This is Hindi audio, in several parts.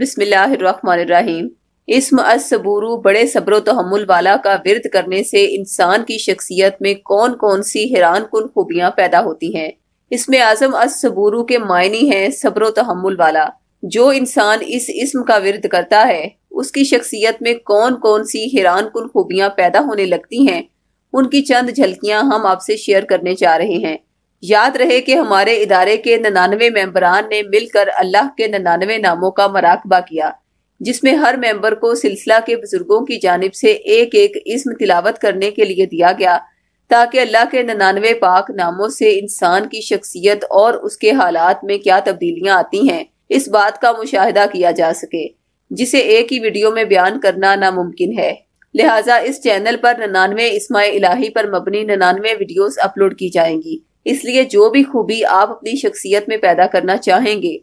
बिस्मिल्लाहिर्रहमानिर्रहीम इस्म असबूरू बड़े सब्र तहमुल वाला का विरद करने से इंसान की शख्सियत में कौन कौन सी हैरान कन खूबियाँ पैदा होती हैं इसमें आजम असबूरू के मायने हैं सब्र तहमुल वाला जो इंसान इस इस्म का विरद करता है उसकी शख्सियत में कौन कौन सी हैरान कन खूबियाँ पैदा होने लगती हैं उनकी चंद झलकियाँ हम आपसे शेयर करने जा रहे हैं याद रहे कि हमारे इदारे के ननानवे मेंबरान ने मिलकर अल्लाह के ननानवे नामों का मराकबा किया जिसमें हर मेंबर को सिलसिला के बुजुर्गों की जानब से एक एक इसम तिलावत करने के लिए दिया गया ताकि अल्लाह के ननानवे पाक नामों से इंसान की शख्सियत और उसके हालात में क्या तब्दीलियाँ आती हैं इस बात का मुशाहिदा किया जा सके जिसे एक ही वीडियो में बयान करना नामुमकिन है लिहाजा इस चैनल पर ननानवे इसमा इलाही पर मबनी ननानवे वीडियोस अपलोड की जाएंगी इसलिए जो भी खूबी आप अपनी शख्सियत में पैदा करना चाहेंगे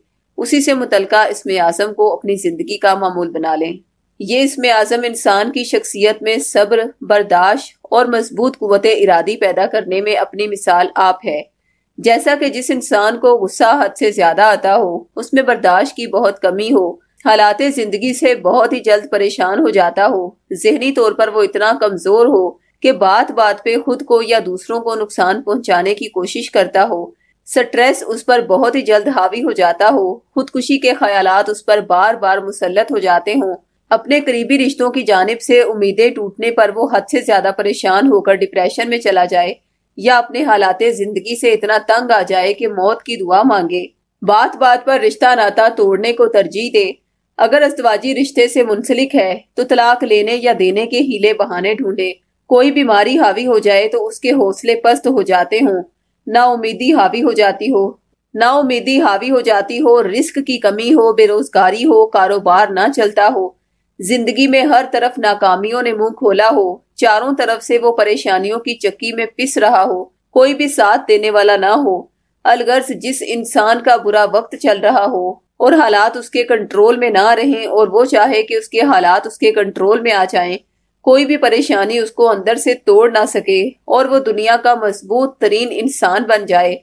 उसी से मुतलका इसमें आज़म को अपनी ज़िंदगी का मामूल बना लें ये इसमें आज़म इंसान की शख्सियत में सब्र बर्दाश्त और मजबूत कुत इरादी पैदा करने में अपनी मिसाल आप है जैसा कि जिस इंसान को गुस्सा हद से ज़्यादा आता हो उसमें बर्दाश्त की बहुत कमी हो हालात ज़िंदगी से बहुत ही जल्द परेशान हो जाता हो जहनी तौर पर वो इतना कमज़ोर हो कि बात बात पे खुद को या दूसरों को नुकसान पहुंचाने की कोशिश करता हो स्ट्रेस उस पर बहुत ही जल्द हावी हो जाता हो खुदकुशी के ख्यालात उस पर बार बार मुसलत हो जाते हों अपने करीबी रिश्तों की जानब से उम्मीदें टूटने पर वो हद से ज्यादा परेशान होकर डिप्रेशन में चला जाए या अपने हालात जिंदगी से इतना तंग आ जाए कि मौत की दुआ मांगे बात बात पर रिश्ता नाता तोड़ने को तरजीह दे अगर अस्तवाजी रिश्ते से मुंसलिक है तो तलाक लेने या देने के हीले बहाने ढूंढे कोई बीमारी हावी हो जाए तो उसके हौसले पस्त हो जाते हो ना उम्मीदी हावी हो जाती हो ना उम्मीदी हावी हो जाती हो रिस्क की कमी हो बेरोजगारी हो कारोबार ना चलता हो जिंदगी में हर तरफ नाकामियों ने मुंह खोला हो चारों तरफ से वो परेशानियों की चक्की में पिस रहा हो कोई भी साथ देने वाला ना हो अलगर्ज जिस इंसान का बुरा वक्त चल रहा हो और हालात उसके कंट्रोल में ना रहें और वो चाहे कि उसके हालात उसके कंट्रोल में आ जाएं कोई भी परेशानी उसको अंदर से तोड़ ना सके और वो दुनिया का मजबूत तरीन इंसान बन जाए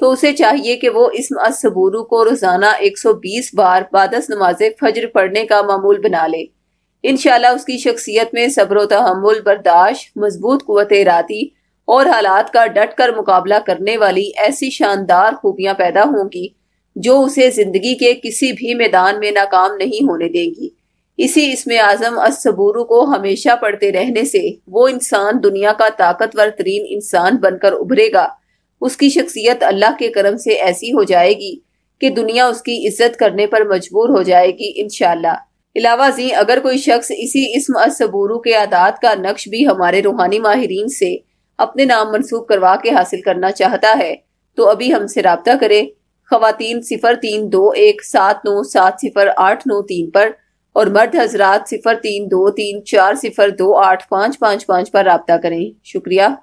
तो उसे चाहिए कि वो इस असबूरू को रोजाना 120 बार बादस नमाज फजर पढ़ने का मामूल बना ले इनशाला उसकी शख्सियत में सब्र तहमुल बर्दाश्त मजबूत कुत इरादी और हालात का डट कर मुकाबला करने वाली ऐसी शानदार खूबियाँ पैदा होंगी जो उसे जिंदगी के किसी भी मैदान में नाकाम नहीं होने देंगी इसी इसमें आजम असबूरू को हमेशा पढ़ते रहने से वो इंसान दुनिया का ताकतवर तरीन इंसान बनकर उभरेगा उसकी शख्सियत अल्लाह के करम से ऐसी हो जाएगी कि दुनिया उसकी इज्जत करने पर मजबूर हो जाएगी इनशाला अलावा जी अगर कोई शख्स इसी इसम असबूरू के आदात का नक्श भी हमारे रूहानी माहरीन से अपने नाम मनसूब करवा के हासिल करना चाहता है तो अभी हमसे रबता करे खातन सिफर तीन दो एक सात नौ सात सिफर आठ नौ तीन पर और मर्द हजरात सिफर तीन दो तीन चार सिफर दो आठ पाँच पाँच पाँच पर रबता करें शुक्रिया